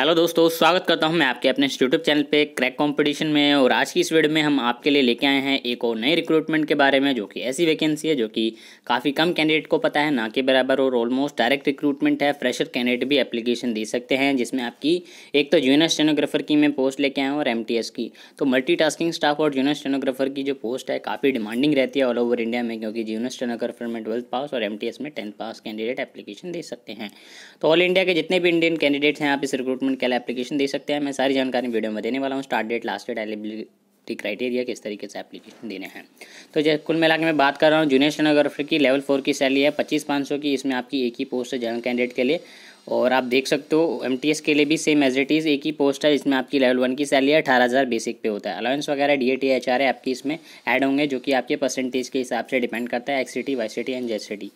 hello दोस्तों स्वागत करता हूं मैं आपके अपने यूट्यूब चैनल पे क्रैक कंपटीशन में और आज की इस वीडियो में हम आपके लिए लेके आए हैं एक और नई रिक्रूटमेंट के बारे में जो कि ऐसी वैकेंसी है जो कि काफ़ी कम कैंडिडेट को पता है ना के बराबर और ऑलमोस्ट डायरेक्ट रिक्रूटमेंट है फ्रेशर कैंडिडेट भी एप्लीकेशन दे सकते हैं जिसमें आपकी एक तो जूनियर स्टेनोग्राफर की मैं पोस्ट लेके आया हूँ और एम की तो मल्टी स्टाफ और जूनियर स्टेनोग्राफर की जो पोस्ट है काफ़ी डिमांडिंग रहती है ऑल ओवर इंडिया में क्योंकि जूनियर स्टेनोग्राफर में ट्वेल्थ पास और एम में टेंथ पास कैंडिडेट एप्लीकेशन दे सकते हैं तो ऑल इंडिया के जितने भी इंडियन कैंडिडेट्स हैं आप इस रिक्रूटमेंट गवर्नमेंट के लिए एप्लीकेशन दे सकते हैं मैं सारी जानकारी वीडियो में देने वाला हूँ start date last date eligibility criteria किस तरीके से एप्लीकेशन देने हैं तो जैसे कुल मिला मैं बात कर रहा हूँ जूनियर स्टेनोग्राफर की लेवल फोर की सैलरी है पच्चीस पाँच सौ की इसमें आपकी एक ही पोस्ट है जनरल कैंडिडेट के लिए और आप देख सकते हो एम के लिए भी सेम एज इट इज़ एक ही पोस्ट है इसमें आपकी लेवल वन की सैलरी है अठारह हज़ार बेसिक पे होता है अलाउंस वगैरह D A T H R है आपकी इसमें ऐड होंगे जो कि आपके परसेंटेज के हिसाब से डिपेंड करता है X C T Y C T and Z C T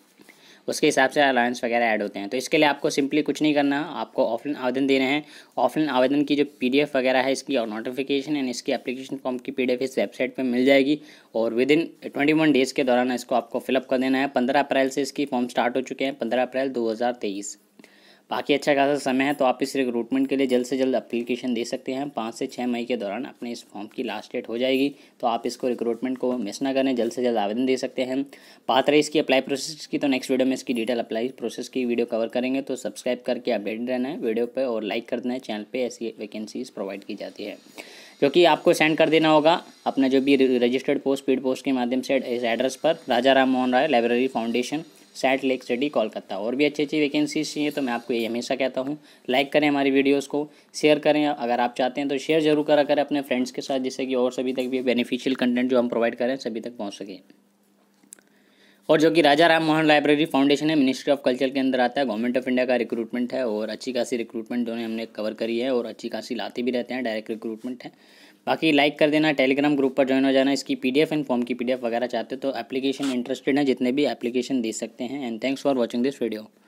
उसके हिसाब से अलायंस वगैरह ऐड होते हैं तो इसके लिए आपको सिंपली कुछ नहीं करना आपको ऑफलाइन आवेदन देने हैं ऑफलाइन आवेदन की जो पी वगैरह है इसकी और नोटिफिकेशन एंड इसकी एप्लीकेशन फॉर्म की पी इस वेबसाइट पर मिल जाएगी और within twenty one days के दौरान इसको आपको फिलअप कर देना है पंद्रह अप्रैल से इसकी फॉर्म स्टार्ट हो चुके हैं पंद्रह अप्रैल दो हज़ार तेईस बाकी अच्छा खासा समय है तो आप इस रिक्रूटमेंट के लिए जल्द से जल्द अप्लीकेशन दे सकते हैं पाँच से छः मई के दौरान अपने इस फॉर्म की लास्ट डेट हो जाएगी तो आप इसको रिक्रूटमेंट को मिस ना करें जल्द से जल्द आवेदन दे सकते हैं बात रही इसकी अप्लाई प्रोसेस की तो नेक्स्ट वीडियो में इसकी डिटेल अप्लाई प्रोसेस की वीडियो कवर करेंगे तो सब्सक्राइब करके अपडेट रहना है वीडियो पर और लाइक कर देना है चैनल पर ऐसी वैकेंसीज प्रोवाइड की जाती है जो कि आपको सेंड कर देना होगा अपना जो भी रजिस्टर्ड पोस्ट पेड पोस्ट के माध्यम से इस एड्रेस पर Raja Ram Mohan Roy library foundation Salt Lake City Kolkata और भी अच्छी अच्छी वैकेंसीज चाहिए तो मैं आपको ये हमेशा कहता हूँ लाइक करें हमारी वीडियोज़ को शेयर करें अगर आप चाहते हैं तो शेयर जरूर करा करें अपने फ्रेंड्स के साथ जिससे कि और सभी तक भी बेनिफिशियल कंटेंट जो हम प्रोवाइड करें सभी तक पहुँच सकें और जो कि राजा राम मोहन लाइब्रेरी फाउंडेशन है मिनिस्ट्री ऑफ कल्चर के अंदर आता है गवर्नमेंट ऑफ इंडिया का रिक्रूटमेंट है और अच्छी खासी रिक्रूटमेंट दोनों हमने कवर करी है और अच्छी खासी लाते भी रहते हैं डायरेक्ट रिक्रूटमेंट है बाकी लाइक कर देना टेलीग्राम ग्रुप पर ज्वाइन हो जाना इसकी P D F and form की पी डी एफ वगैरह चाहते हो तो एप्लीकेशन इंटरेस्टेड है जितने भी एप्लीकेशन दे सकते हैं and thanks for watching this video